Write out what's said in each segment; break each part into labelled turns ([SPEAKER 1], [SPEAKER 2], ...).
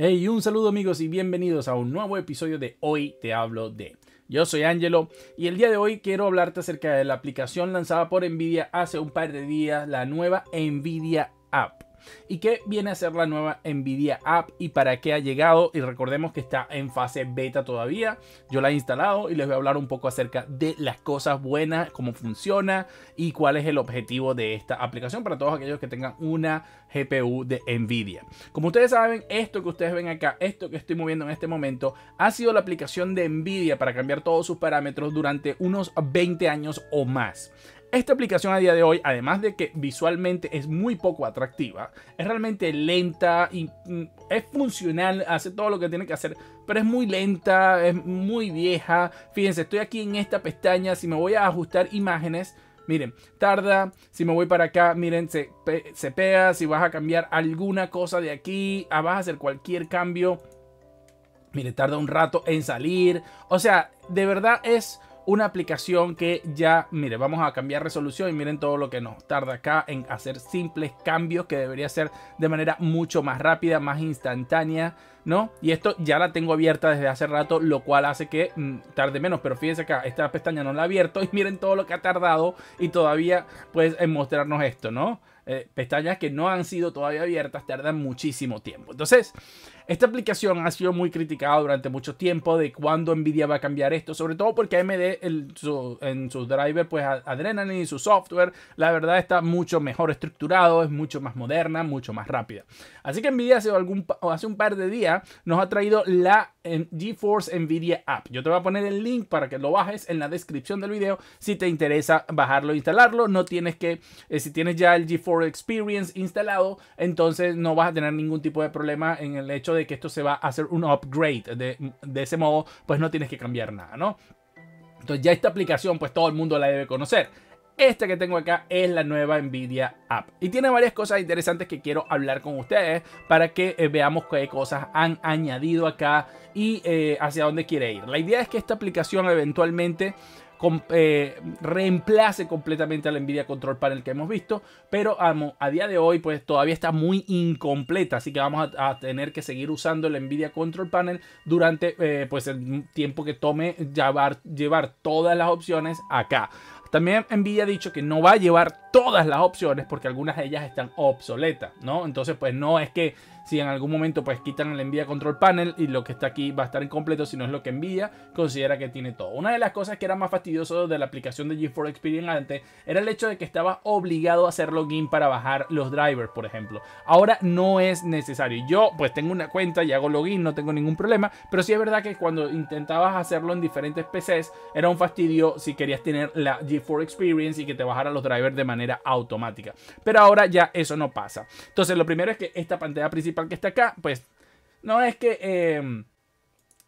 [SPEAKER 1] Hey, un saludo amigos y bienvenidos a un nuevo episodio de Hoy te hablo de. Yo soy Angelo y el día de hoy quiero hablarte acerca de la aplicación lanzada por Nvidia hace un par de días, la nueva Nvidia App y qué viene a ser la nueva Nvidia App y para qué ha llegado. Y recordemos que está en fase beta todavía. Yo la he instalado y les voy a hablar un poco acerca de las cosas buenas, cómo funciona y cuál es el objetivo de esta aplicación para todos aquellos que tengan una GPU de Nvidia. Como ustedes saben, esto que ustedes ven acá, esto que estoy moviendo en este momento, ha sido la aplicación de Nvidia para cambiar todos sus parámetros durante unos 20 años o más. Esta aplicación a día de hoy, además de que visualmente es muy poco atractiva, es realmente lenta y mm, es funcional, hace todo lo que tiene que hacer, pero es muy lenta, es muy vieja. Fíjense, estoy aquí en esta pestaña, si me voy a ajustar imágenes, miren, tarda, si me voy para acá, miren, se, se pega, si vas a cambiar alguna cosa de aquí, ah, vas a hacer cualquier cambio, miren, tarda un rato en salir, o sea, de verdad es una aplicación que ya, mire, vamos a cambiar resolución y miren todo lo que nos tarda acá en hacer simples cambios que debería ser de manera mucho más rápida, más instantánea, ¿no? Y esto ya la tengo abierta desde hace rato, lo cual hace que mm, tarde menos, pero fíjense acá, esta pestaña no la he abierto y miren todo lo que ha tardado y todavía pues en mostrarnos esto, ¿no? Eh, pestañas que no han sido todavía abiertas tardan muchísimo tiempo. Entonces, esta aplicación ha sido muy criticada durante mucho tiempo de cuándo Nvidia va a cambiar esto, sobre todo porque AMD en su driver, pues Adrenaline y su software, la verdad está mucho mejor estructurado, es mucho más moderna, mucho más rápida. Así que Nvidia hace, algún, hace un par de días nos ha traído la GeForce Nvidia App. Yo te voy a poner el link para que lo bajes en la descripción del video si te interesa bajarlo e instalarlo. No tienes que, eh, si tienes ya el GeForce Experience instalado, entonces no vas a tener ningún tipo de problema en el hecho de de que esto se va a hacer un upgrade. De, ese modo, pues no tienes que cambiar nada, ¿no? Entonces ya esta aplicación, pues todo el mundo la debe conocer. Esta que tengo acá es la nueva Nvidia App y tiene varias cosas interesantes que quiero hablar con ustedes para que eh, veamos qué cosas han añadido acá y eh, hacia dónde quiere ir. La idea es que esta aplicación eventualmente eh, reemplace completamente al la Nvidia Control Panel que hemos visto, pero a, día de hoy pues todavía está muy incompleta, así que vamos a, tener que seguir usando el Nvidia Control Panel durante eh, pues el tiempo que tome llevar, llevar todas las opciones acá. También Nvidia ha dicho que no va a llevar todas las opciones porque algunas de ellas están obsoletas, ¿no? Entonces pues no es que si en algún momento pues quitan el envía control panel y lo que está aquí va a estar incompleto, si no es lo que envía, considera que tiene todo. Una de las cosas que era más fastidioso de la aplicación de GeForce Experience antes era el hecho de que estaba obligado a hacer login para bajar los drivers, por ejemplo. Ahora no es necesario. Yo pues tengo una cuenta y hago login, no tengo ningún problema, pero sí es verdad que cuando intentabas hacerlo en diferentes PCs era un fastidio si querías tener la GeForce Experience y que te bajara los drivers de manera automática. Pero ahora ya eso no pasa. Entonces lo primero es que esta pantalla principal que está acá, pues no es que eh,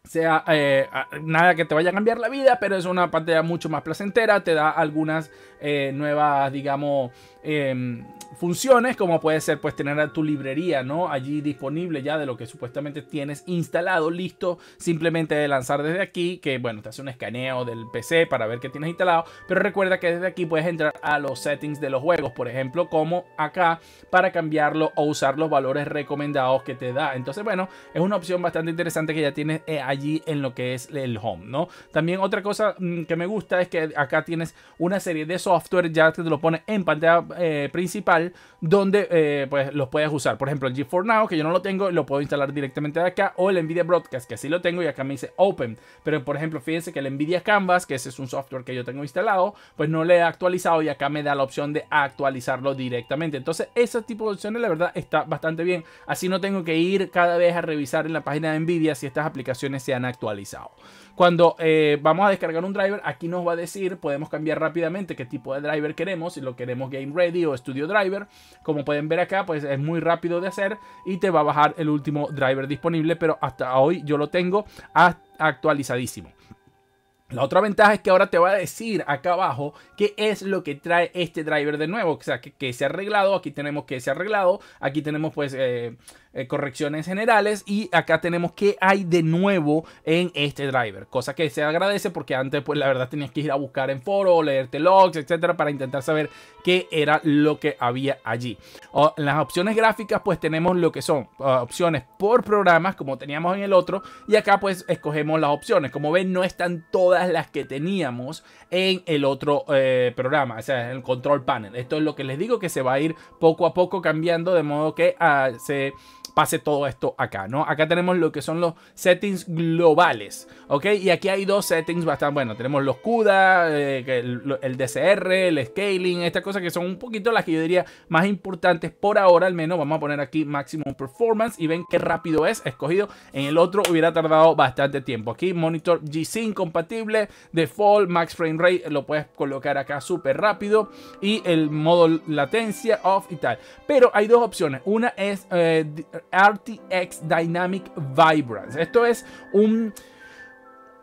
[SPEAKER 1] sea eh, nada que te vaya a cambiar la vida, pero es una pantalla mucho más placentera, te da algunas eh, nuevas, digamos, em, funciones, como puede ser pues tener tu librería, ¿no? Allí disponible ya de lo que supuestamente tienes instalado, listo, simplemente de lanzar desde aquí, que bueno, te hace un escaneo del PC para ver qué tienes instalado, pero recuerda que desde aquí puedes entrar a los settings de los juegos, por ejemplo, como acá, para cambiarlo o usar los valores recomendados que te da. Entonces, bueno, es una opción bastante interesante que ya tienes eh, allí en lo que es el home, ¿no? También otra cosa mm, que me gusta es que acá tienes una serie de software ya que te lo pone en pantalla eh, principal donde eh, pues los puedes usar. Por ejemplo, el G4 Now, que yo no lo tengo, lo puedo instalar directamente de acá, o el Nvidia Broadcast, que sí lo tengo y acá me dice Open. Pero por ejemplo, fíjense que el Nvidia Canvas, que ese es un software que yo tengo instalado, pues no le he actualizado y acá me da la opción de actualizarlo directamente. Entonces, ese tipo de opciones, la verdad, está bastante bien. Así no tengo que ir cada vez a revisar en la página de Nvidia si estas aplicaciones se han actualizado. Cuando eh, vamos a descargar un driver, aquí nos va a decir, podemos cambiar rápidamente qué tipo de driver queremos, si lo queremos Game Ready o Studio Driver. Como pueden ver acá, pues es muy rápido de hacer y te va a bajar el último driver disponible, pero hasta hoy yo lo tengo actualizadísimo. La otra ventaja es que ahora te va a decir acá abajo qué es lo que trae este driver de nuevo, o sea, que, se ha arreglado, aquí tenemos que se ha arreglado, aquí tenemos pues eh, eh, correcciones generales y acá tenemos que hay de nuevo en este driver, cosa que se agradece porque antes pues la verdad tenías que ir a buscar en foro, leerte logs, etcétera para intentar saber qué era lo que había allí. en las opciones gráficas pues tenemos lo que son ah, opciones por programas como teníamos en el otro y acá pues escogemos las opciones. Como ven no están todas las que teníamos en el otro eh, programa, o sea, en el control panel. Esto es lo que les digo que se va a ir poco a poco cambiando de modo que ah, se pase todo esto acá, ¿no? Acá tenemos lo que son los settings globales, ¿ok? Y aquí hay dos settings bastante, bueno, tenemos los CUDA, eh, el, DCR, el scaling, estas cosas que son un poquito las que yo diría más importantes por ahora, al menos vamos a poner aquí maximum performance y ven qué rápido es escogido, en el otro hubiera tardado bastante tiempo, aquí monitor G-Sync compatible, default, max frame rate, lo puedes colocar acá súper rápido y el modo latencia off y tal, pero hay dos opciones, una es... Eh, RTX Dynamic Vibrance. Esto es un,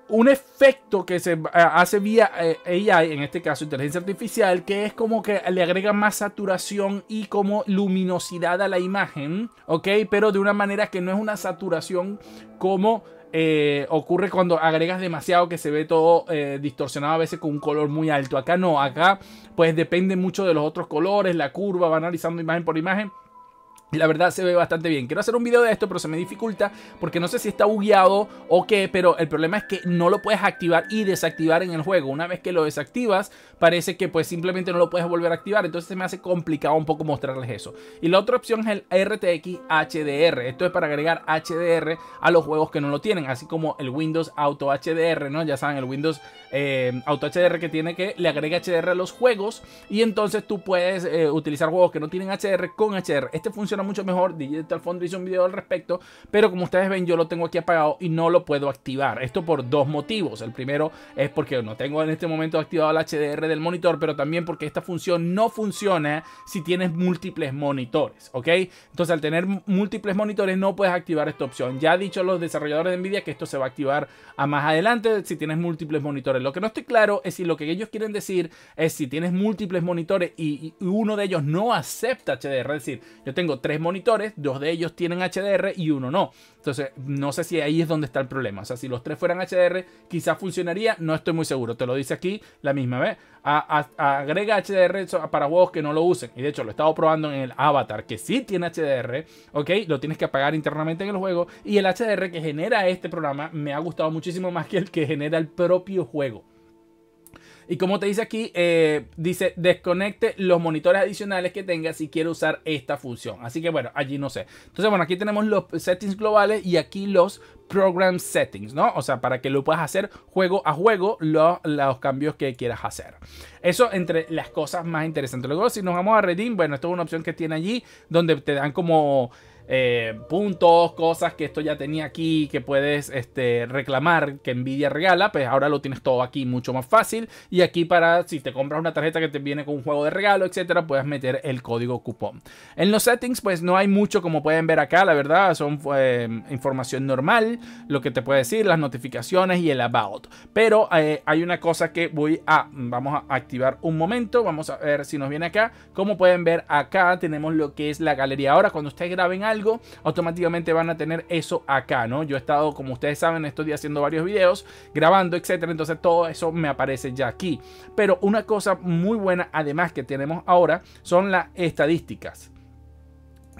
[SPEAKER 1] un efecto que se eh, hace vía eh, AI, en este caso inteligencia artificial, que es como que le agrega más saturación y como luminosidad a la imagen, ¿ok? Pero de una manera que no es una saturación como... Eh, ocurre cuando agregas demasiado que se ve todo distorsionado a veces con un color muy alto. Acá no, acá pues depende mucho de los otros colores, la curva, va analizando imagen por imagen. La verdad se ve bastante bien. Quiero hacer un video de esto, pero se me dificulta porque no sé si está bugueado o qué, pero el problema es que no lo puedes activar y desactivar en el juego. Una vez que lo desactivas, parece que pues simplemente no lo puedes volver a activar. Entonces se me hace complicado un poco mostrarles eso. Y la otra opción es el RTX HDR. Esto es para agregar HDR a los juegos que no lo tienen, así como el Windows Auto HDR, ¿no? Ya saben, el Windows eh, Auto HDR que tiene que le agrega HDR a los juegos y entonces tú puedes eh, utilizar juegos que no tienen HDR con HDR. Este funciona mucho mejor. Digital Foundry hizo un video al respecto, pero como ustedes ven, yo lo tengo aquí apagado y no lo puedo activar. Esto por dos motivos. El primero es porque no tengo en este momento activado el HDR del monitor, pero también porque esta función no funciona si tienes múltiples monitores, ¿ok? Entonces, al tener múltiples monitores, no puedes activar esta opción. Ya ha dicho los desarrolladores de Nvidia que esto se va a activar a más adelante si tienes múltiples monitores. Lo que no estoy claro es si lo que ellos quieren decir es si tienes múltiples monitores y, uno de ellos no acepta HDR, es decir, yo tengo tres tres monitores, dos de ellos tienen HDR y uno no. Entonces, no sé si ahí es donde está el problema. O sea, si los tres fueran HDR, quizás funcionaría, no estoy muy seguro. Te lo dice aquí la misma vez. agrega HDR para juegos que no lo usen. Y de hecho, lo he estado probando en el Avatar, que sí tiene HDR, ¿ok? Lo tienes que apagar internamente en el juego. Y el HDR que genera este programa me ha gustado muchísimo más que el que genera el propio juego. Y como te dice aquí, eh, dice desconecte los monitores adicionales que tenga si quiere usar esta función. Así que bueno, allí no sé. Entonces bueno, aquí tenemos los settings globales y aquí los program settings, ¿no? O sea, para que lo puedas hacer juego a juego los cambios que quieras hacer. Eso entre las cosas más interesantes. Luego, si nos vamos a Redim, bueno, esto es una opción que tiene allí donde te dan como... Eh, puntos, cosas que esto ya tenía aquí, que puedes este, reclamar, que Nvidia regala, pues ahora lo tienes todo aquí mucho más fácil. Y aquí para, si te compras una tarjeta que te viene con un juego de regalo, etcétera, puedes meter el código cupón. En los settings, pues no hay mucho como pueden ver acá, la verdad, son eh, información normal, lo que te puede decir, las notificaciones y el about. Pero eh, hay una cosa que voy a, vamos a activar un momento, vamos a ver si nos viene acá. Como pueden ver acá tenemos lo que es la galería. Ahora cuando ustedes graben algo, automáticamente van a tener eso acá, ¿no? Yo he estado, como ustedes saben, estoy haciendo varios vídeos grabando, etcétera. Entonces todo eso me aparece ya aquí. Pero una cosa muy buena, además que tenemos ahora, son las estadísticas.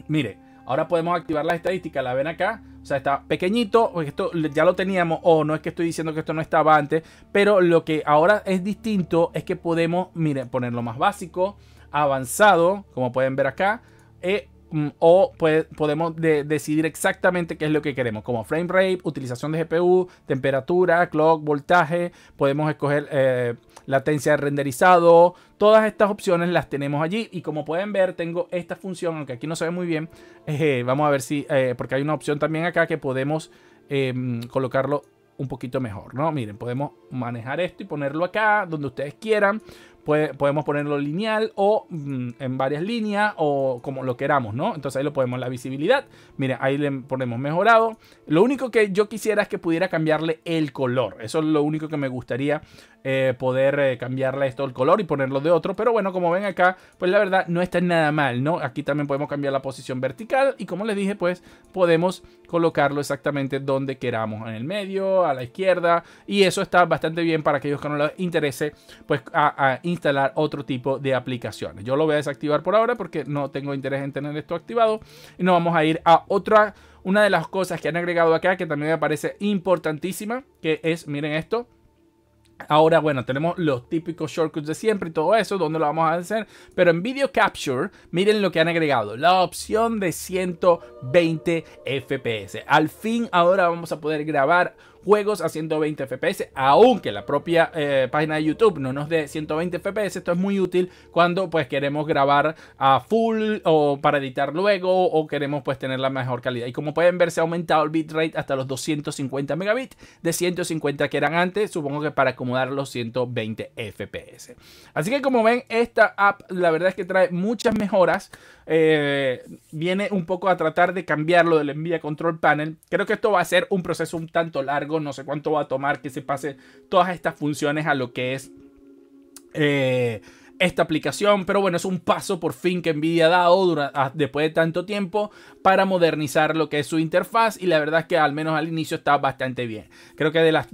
[SPEAKER 1] Mire, ahora podemos activar la estadística la ven acá. O sea, está pequeñito, esto ya lo teníamos, o no es que estoy diciendo que esto no estaba antes, pero lo que ahora es distinto es que podemos, miren, ponerlo más básico, avanzado, como pueden ver acá, eh, Mm, o podemos decidir exactamente qué es lo que queremos, como frame rate, utilización de GPU, temperatura, clock, voltaje, podemos escoger eh, latencia de renderizado, todas estas opciones las tenemos allí y como pueden ver tengo esta función, aunque aquí no se ve muy bien, eh, eh, vamos a ver si, porque hay una opción también acá que podemos em, colocarlo un poquito mejor, ¿no? Miren, podemos manejar esto y ponerlo acá, donde ustedes quieran podemos ponerlo lineal o mm, en varias líneas o como lo queramos, ¿no? Entonces ahí lo ponemos la visibilidad. Mira, ahí le ponemos mejorado. Lo único que yo quisiera es que pudiera cambiarle el color. Eso es lo único que me gustaría eh, poder eh, cambiarle esto el color y ponerlo de otro. Pero bueno, como ven acá, pues la verdad no está nada mal, ¿no? Aquí también podemos cambiar la posición vertical y como les dije, pues podemos colocarlo exactamente donde queramos, en el medio, a la izquierda. Y eso está bastante bien para aquellos que no les interese, pues a, a instalar otro tipo de aplicaciones. Yo lo voy a desactivar por ahora porque no tengo interés en tener esto activado. Y nos vamos a ir a otra, una de las cosas que han agregado acá que también me parece importantísima, que es, miren esto, Ahora, bueno, tenemos los típicos shortcuts de siempre y todo eso, donde lo vamos a hacer. Pero en Video Capture, miren lo que han agregado, la opción de 120 FPS. Al fin, ahora vamos a poder grabar juegos a 120 FPS, aunque la propia eh, página de YouTube no nos dé 120 FPS, esto es muy útil cuando pues queremos grabar a full o para editar luego o queremos pues tener la mejor calidad. Y como pueden ver se ha aumentado el bitrate hasta los 250 megabits de 150 que eran antes, supongo que para acomodar los 120 FPS. Así que como ven esta app la verdad es que trae muchas mejoras, eh, viene un poco a tratar de cambiarlo lo del envía control panel, creo que esto va a ser un proceso un tanto largo no sé cuánto va a tomar que se pase todas estas funciones a lo que es eh, esta aplicación, pero bueno, es un paso por fin que Nvidia ha dado ah, después de tanto tiempo para modernizar lo que es su interfaz y la verdad es que al menos al inicio está bastante bien. Creo que de las,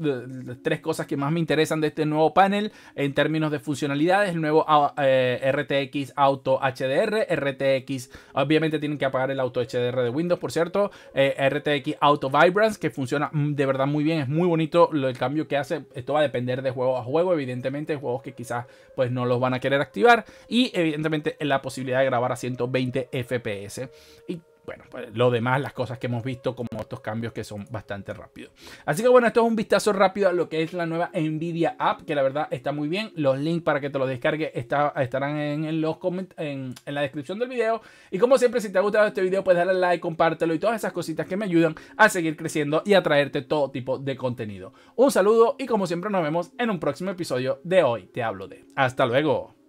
[SPEAKER 1] tres cosas que más me interesan de este nuevo panel en términos de funcionalidades, el nuevo ah, eh, RTX Auto HDR, RTX, obviamente tienen que apagar el Auto HDR de Windows, por cierto, eh, RTX Auto Vibrance, que funciona mm, de verdad muy bien, es muy bonito el cambio que hace, esto va a depender de juego a juego, evidentemente, juegos que quizás pues no los van a querer activar y evidentemente la posibilidad de grabar a 120 FPS. Y bueno, pues lo demás, las cosas que hemos visto, como estos cambios que son bastante rápidos. Así que bueno, esto es un vistazo rápido a lo que es la nueva Nvidia App, que la verdad está muy bien. Los links para que te lo descargue estarán en, los en, en, la descripción del video. Y como siempre, si te ha gustado este video, pues dale like, compártelo y todas esas cositas que me ayudan a seguir creciendo y a traerte todo tipo de contenido. Un saludo y como siempre nos vemos en un próximo episodio de Hoy Te Hablo de. Hasta luego.